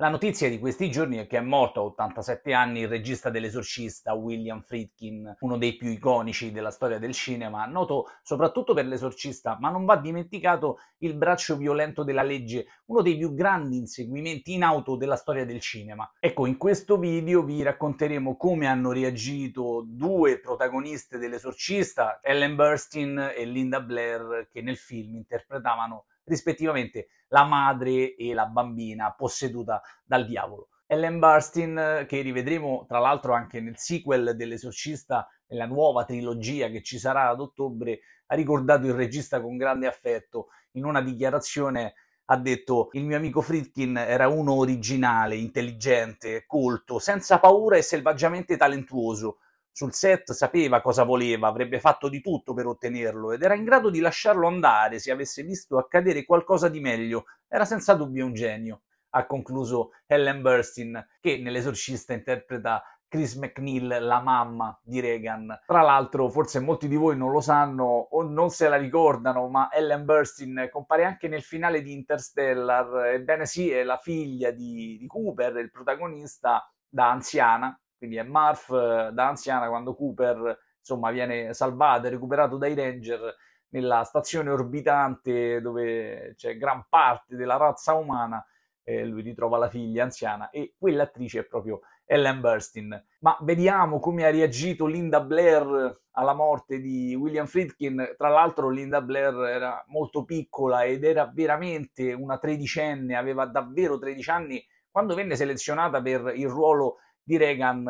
La notizia di questi giorni è che è morto a 87 anni il regista dell'esorcista William Friedkin, uno dei più iconici della storia del cinema, noto soprattutto per l'esorcista, ma non va dimenticato il braccio violento della legge, uno dei più grandi inseguimenti in auto della storia del cinema. Ecco, in questo video vi racconteremo come hanno reagito due protagoniste dell'esorcista, Ellen Burstyn e Linda Blair, che nel film interpretavano rispettivamente la madre e la bambina posseduta dal diavolo. Ellen Burstyn, che rivedremo tra l'altro anche nel sequel dell'Esorcista, nella nuova trilogia che ci sarà ad ottobre, ha ricordato il regista con grande affetto in una dichiarazione ha detto il mio amico Fritkin era uno originale, intelligente, colto, senza paura e selvaggiamente talentuoso sul set sapeva cosa voleva, avrebbe fatto di tutto per ottenerlo ed era in grado di lasciarlo andare se avesse visto accadere qualcosa di meglio. Era senza dubbio un genio, ha concluso Helen Burstyn, che nell'esorcista interpreta Chris McNeil, la mamma di Reagan. Tra l'altro, forse molti di voi non lo sanno o non se la ricordano, ma Ellen Burstyn compare anche nel finale di Interstellar. Ebbene sì, è la figlia di, di Cooper, il protagonista da anziana, quindi è Marf eh, da anziana quando Cooper insomma, viene salvato e recuperato dai Ranger nella stazione orbitante dove c'è gran parte della razza umana. Eh, lui ritrova la figlia anziana e quell'attrice è proprio Ellen Burstyn. Ma vediamo come ha reagito Linda Blair alla morte di William Friedkin. Tra l'altro, Linda Blair era molto piccola ed era veramente una tredicenne, aveva davvero 13 anni quando venne selezionata per il ruolo di Reagan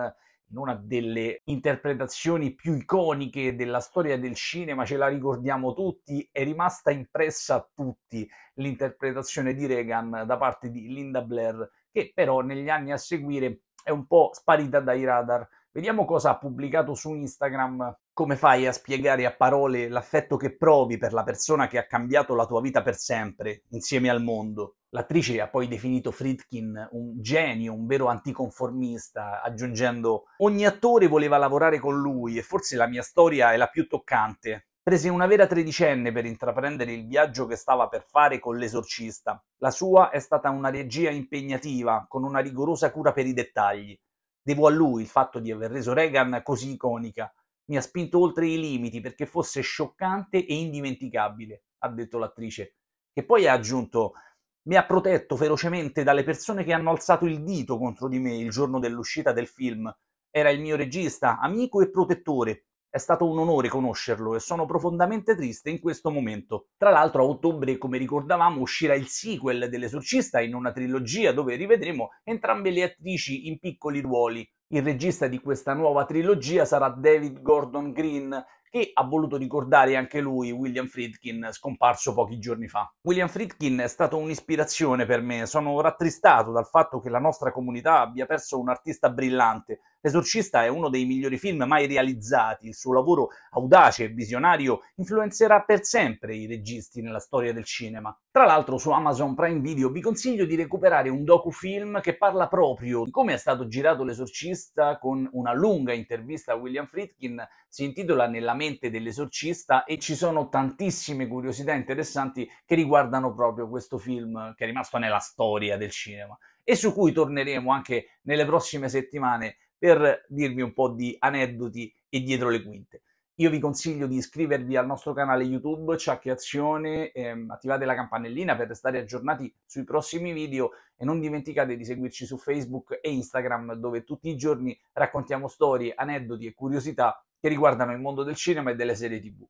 in una delle interpretazioni più iconiche della storia del cinema, ce la ricordiamo tutti, è rimasta impressa a tutti l'interpretazione di Reagan da parte di Linda Blair, che però negli anni a seguire è un po' sparita dai radar Vediamo cosa ha pubblicato su Instagram. Come fai a spiegare a parole l'affetto che provi per la persona che ha cambiato la tua vita per sempre, insieme al mondo? L'attrice ha poi definito Fritkin un genio, un vero anticonformista, aggiungendo ogni attore voleva lavorare con lui e forse la mia storia è la più toccante. Prese una vera tredicenne per intraprendere il viaggio che stava per fare con l'esorcista. La sua è stata una regia impegnativa, con una rigorosa cura per i dettagli. Devo a lui il fatto di aver reso Reagan così iconica. Mi ha spinto oltre i limiti perché fosse scioccante e indimenticabile, ha detto l'attrice, che poi ha aggiunto mi ha protetto ferocemente dalle persone che hanno alzato il dito contro di me il giorno dell'uscita del film. Era il mio regista, amico e protettore, è stato un onore conoscerlo e sono profondamente triste in questo momento. Tra l'altro a ottobre, come ricordavamo, uscirà il sequel dell'Esorcista in una trilogia dove rivedremo entrambe le attrici in piccoli ruoli. Il regista di questa nuova trilogia sarà David Gordon Green, che ha voluto ricordare anche lui William Friedkin, scomparso pochi giorni fa. William Friedkin è stato un'ispirazione per me, sono rattristato dal fatto che la nostra comunità abbia perso un artista brillante, L'esorcista è uno dei migliori film mai realizzati, il suo lavoro audace e visionario influenzerà per sempre i registi nella storia del cinema. Tra l'altro su Amazon Prime Video vi consiglio di recuperare un docufilm che parla proprio di come è stato girato l'esorcista con una lunga intervista a William Friedkin, si intitola Nella mente dell'esorcista e ci sono tantissime curiosità interessanti che riguardano proprio questo film che è rimasto nella storia del cinema e su cui torneremo anche nelle prossime settimane per dirvi un po' di aneddoti e dietro le quinte. Io vi consiglio di iscrivervi al nostro canale YouTube Ciacchiazione, ehm, attivate la campanellina per restare aggiornati sui prossimi video e non dimenticate di seguirci su Facebook e Instagram dove tutti i giorni raccontiamo storie, aneddoti e curiosità che riguardano il mondo del cinema e delle serie TV.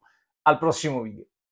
Al prossimo video!